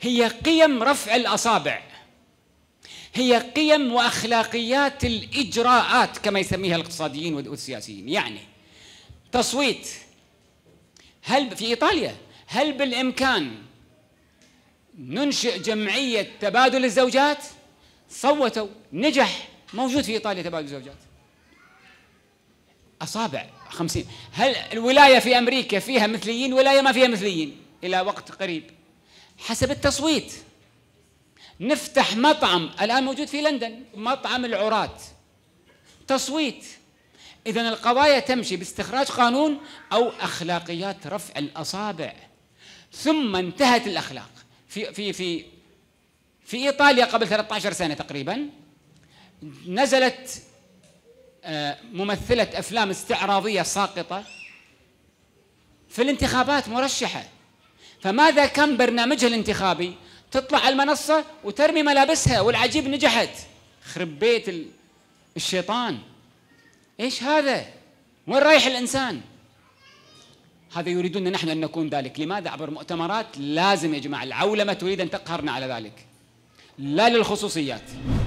هي قيم رفع الاصابع هي قيم واخلاقيات الاجراءات كما يسميها الاقتصاديين والسياسيين يعني تصويت هل في ايطاليا هل بالامكان ننشئ جمعيه تبادل الزوجات صوتوا نجح موجود في ايطاليا تبادل الزوجات اصابع خمسين هل الولايه في امريكا فيها مثليين ولايه ما فيها مثليين الى وقت قريب حسب التصويت نفتح مطعم الآن موجود في لندن مطعم العراة تصويت إذا القضايا تمشي باستخراج قانون أو أخلاقيات رفع الأصابع ثم انتهت الأخلاق في في في في إيطاليا قبل 13 سنة تقريبا نزلت آه، ممثلة أفلام استعراضية ساقطة في الانتخابات مرشحة فماذا كان برنامجها الانتخابي تطلع على المنصة وترمي ملابسها والعجيب نجحت خرب بيت الشيطان ايش هذا وين رايح الانسان هذا يريدون نحن ان نكون ذلك لماذا عبر مؤتمرات لازم يا جماعه العولمه تريد ان تقهرنا على ذلك لا للخصوصيات